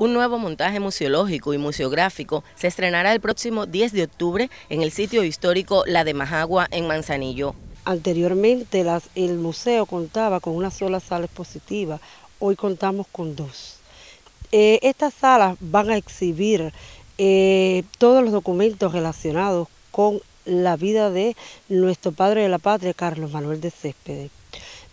Un nuevo montaje museológico y museográfico se estrenará el próximo 10 de octubre en el sitio histórico La de Majagua en Manzanillo. Anteriormente el museo contaba con una sola sala expositiva, hoy contamos con dos. Eh, estas salas van a exhibir eh, todos los documentos relacionados con la vida de nuestro padre de la patria, Carlos Manuel de Céspedes.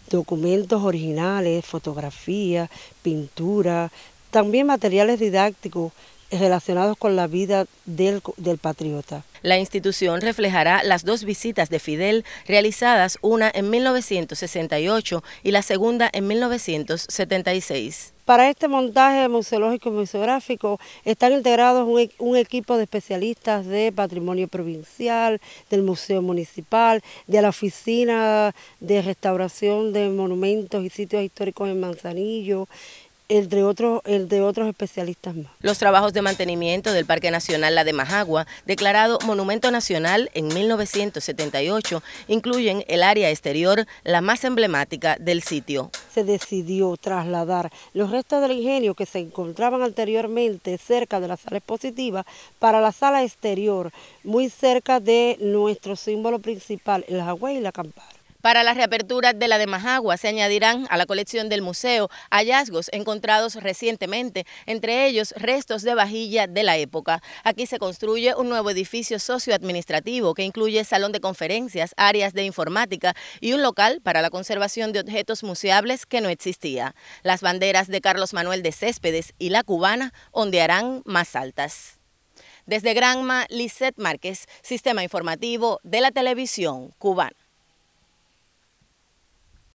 Documentos originales, fotografías, pintura, también materiales didácticos relacionados con la vida del, del, patriota. La institución reflejará las dos visitas de Fidel realizadas, una en 1968 y la segunda en 1976. Para este montaje museológico y museográfico están integrados e-, un, equipo de especialistas de patrimonio provincial, del Museo Municipal, de la Oficina de Restauración de Monumentos y Sitios Históricos en Manzanillo, entre de, otros especialistas más. Los trabajos de mantenimiento del Parque Nacional La de Majagua, declarado Monumento Nacional en 1978, incluyen el área exterior, la más emblemática del sitio. Se decidió trasladar los restos del ingenio que se encontraban anteriormente cerca de la sala expositiva para la sala exterior, muy cerca de nuestro símbolo principal, el jaguar y la campana. Para la reapertura de la de Majagua se añadirán a la colección del museo hallazgos encontrados recientemente, entre ellos restos de vajilla de la época. Aquí se construye un nuevo edificio socioadministrativo que incluye salón de conferencias, áreas de informática y un local para la conservación de objetos museables que no existía. Las banderas de Carlos Manuel de Céspedes y la cubana ondearán más altas. Desde Granma, Lisette Márquez, Sistema Informativo de la Televisión Cubana.